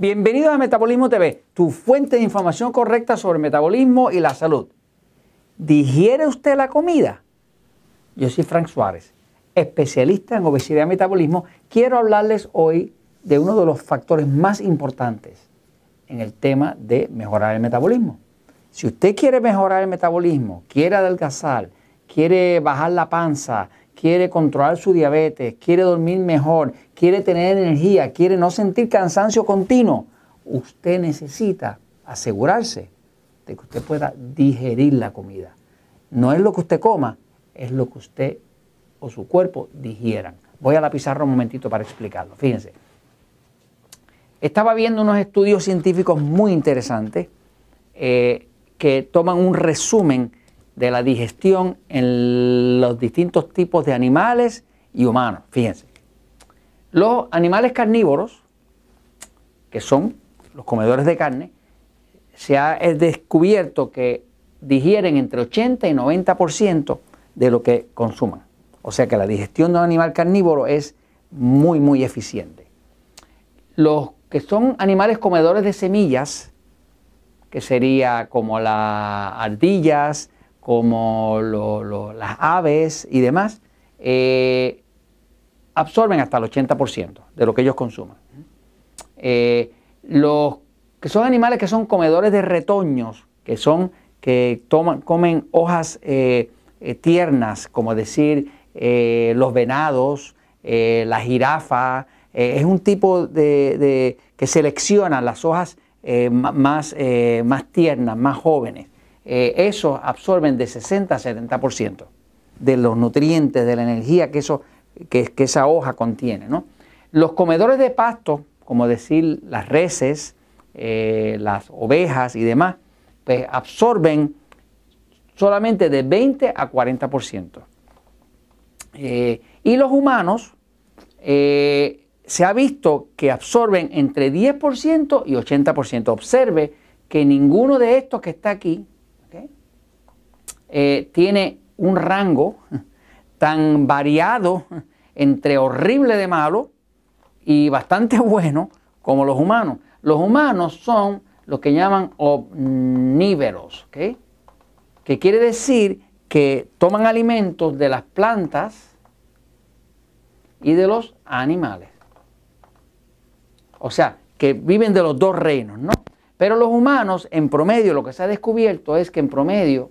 Bienvenidos a Metabolismo TV, tu fuente de información correcta sobre el metabolismo y la salud. ¿Digiere usted la comida? Yo soy Frank Suárez, especialista en obesidad y metabolismo. Quiero hablarles hoy de uno de los factores más importantes en el tema de mejorar el metabolismo. Si usted quiere mejorar el metabolismo, quiere adelgazar, quiere bajar la panza, quiere controlar su diabetes, quiere dormir mejor, quiere tener energía, quiere no sentir cansancio continuo, usted necesita asegurarse de que usted pueda digerir la comida. No es lo que usted coma, es lo que usted o su cuerpo digieran. Voy a la pizarra un momentito para explicarlo. Fíjense. Estaba viendo unos estudios científicos muy interesantes eh, que toman un resumen de la digestión en los distintos tipos de animales y humanos. Fíjense, los animales carnívoros, que son los comedores de carne, se ha descubierto que digieren entre 80 y 90% de lo que consuman. O sea que la digestión de un animal carnívoro es muy, muy eficiente. Los que son animales comedores de semillas, que sería como las ardillas, como las aves y demás, eh, absorben hasta el 80% de lo que ellos consumen. Eh, los que son animales que son comedores de retoños, que son que toman, comen hojas eh, tiernas, como decir los venados, la jirafa, es un tipo de, que selecciona las hojas más, más tiernas, más jóvenes eh, esos absorben de 60 a 70% de los nutrientes, de la energía que, eso, que, esa hoja contiene. Los comedores de pasto, como decir las reses, eh, las ovejas y demás, pues absorben solamente de 20 a 40%. Eh, y los humanos eh, se ha visto que absorben entre 10% y 80%. Observe que ninguno de estos que está aquí, eh, tiene un rango tan variado entre horrible de malo y bastante bueno como los humanos. Los humanos son los que llaman omníveros, ¿ok? que quiere decir que toman alimentos de las plantas y de los animales. O sea, que viven de los dos reinos, ¿no? Pero los humanos, en promedio, lo que se ha descubierto es que en promedio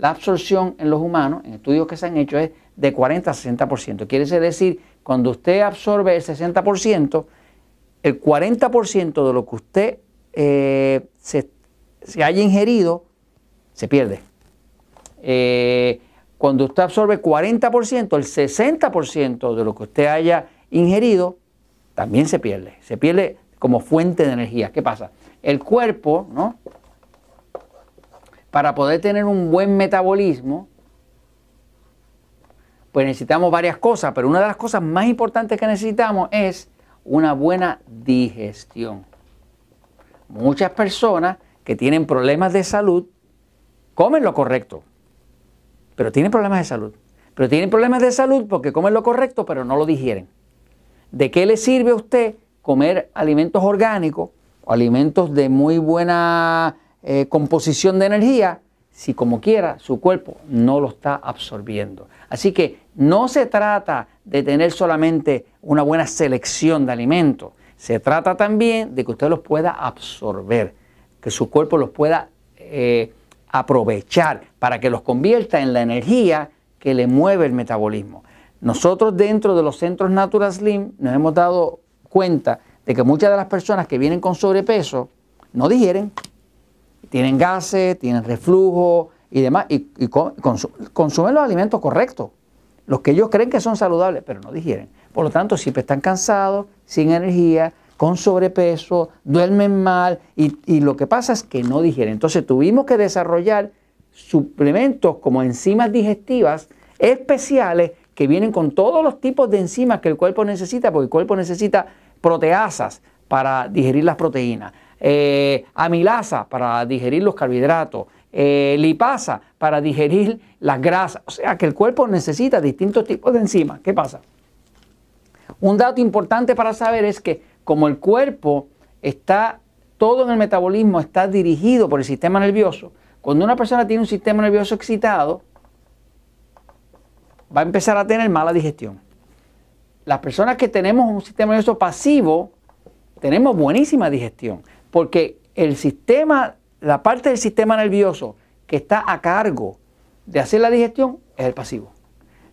la absorción en los humanos, en estudios que se han hecho, es de 40 a 60%. Quiere decir, cuando usted absorbe el 60%, el 40% de lo que usted eh, se, haya ingerido se pierde. Eh, cuando usted absorbe 40%, el 60% de lo que usted haya ingerido también se pierde. Se pierde como fuente de energía. ¿Qué pasa? El cuerpo, ¿no? para poder tener un buen metabolismo, pues necesitamos varias cosas, pero una de las cosas más importantes que necesitamos es una buena digestión. Muchas personas que tienen problemas de salud comen lo correcto, pero tienen problemas de salud. Pero tienen problemas de salud porque comen lo correcto, pero no lo digieren. ¿De qué le sirve a usted comer alimentos orgánicos o alimentos de muy buena eh, composición de energía si como quiera su cuerpo no lo está absorbiendo. Así que no se trata de tener solamente una buena selección de alimentos, se trata también de que usted los pueda absorber, que su cuerpo los pueda eh, aprovechar para que los convierta en la energía que le mueve el metabolismo. Nosotros dentro de los centros Natural Slim nos hemos dado cuenta de que muchas de las personas que vienen con sobrepeso no digieren tienen gases, tienen reflujo y demás, y, consumen los alimentos correctos, los que ellos creen que son saludables, pero no digieren. Por lo tanto, siempre están cansados, sin energía, con sobrepeso, duermen mal y, y lo que pasa es que no digieren. Entonces tuvimos que desarrollar suplementos como enzimas digestivas especiales que vienen con todos los tipos de enzimas que el cuerpo necesita, porque el cuerpo necesita proteasas para digerir las proteínas eh, amilasa para digerir los carbohidratos, eh, lipasa para digerir las grasas. O sea que el cuerpo necesita distintos tipos de enzimas. ¿Qué pasa? Un dato importante para saber es que como el cuerpo está, todo en el metabolismo está dirigido por el sistema nervioso, cuando una persona tiene un sistema nervioso excitado, va a empezar a tener mala digestión. Las personas que tenemos un sistema nervioso pasivo, tenemos buenísima digestión. Porque el sistema, la parte del sistema nervioso que está a cargo de hacer la digestión es el pasivo.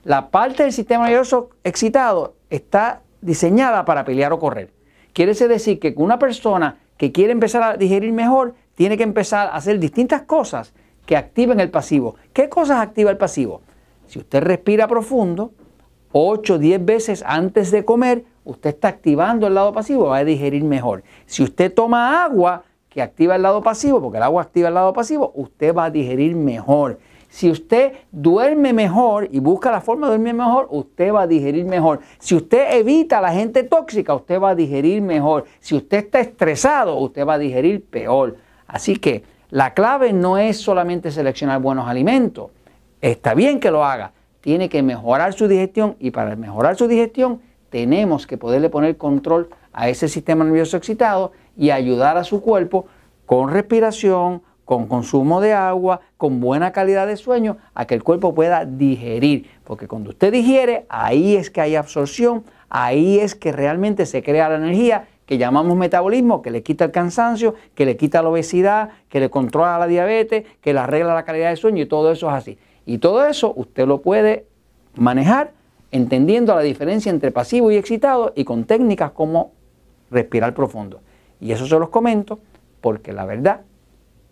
La parte del sistema nervioso excitado está diseñada para pelear o correr. Quiere decir que una persona que quiere empezar a digerir mejor tiene que empezar a hacer distintas cosas que activen el pasivo. ¿Qué cosas activa el pasivo? Si usted respira profundo, 8 o 10 veces antes de comer, usted está activando el lado pasivo, va a digerir mejor. Si usted toma agua que activa el lado pasivo, porque el agua activa el lado pasivo, usted va a digerir mejor. Si usted duerme mejor y busca la forma de dormir mejor, usted va a digerir mejor. Si usted evita la gente tóxica, usted va a digerir mejor. Si usted está estresado, usted va a digerir peor. Así que la clave no es solamente seleccionar buenos alimentos. Está bien que lo haga. Tiene que mejorar su digestión y para mejorar su digestión tenemos que poderle poner control a ese sistema nervioso excitado y ayudar a su cuerpo con respiración, con consumo de agua, con buena calidad de sueño, a que el cuerpo pueda digerir. Porque cuando usted digiere, ahí es que hay absorción, ahí es que realmente se crea la energía que llamamos metabolismo, que le quita el cansancio, que le quita la obesidad, que le controla la diabetes, que le arregla la calidad de sueño y todo eso es así. Y todo eso usted lo puede manejar entendiendo la diferencia entre pasivo y excitado y con técnicas como respirar profundo. Y eso se los comento porque la verdad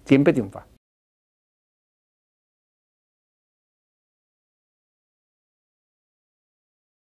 siempre triunfa.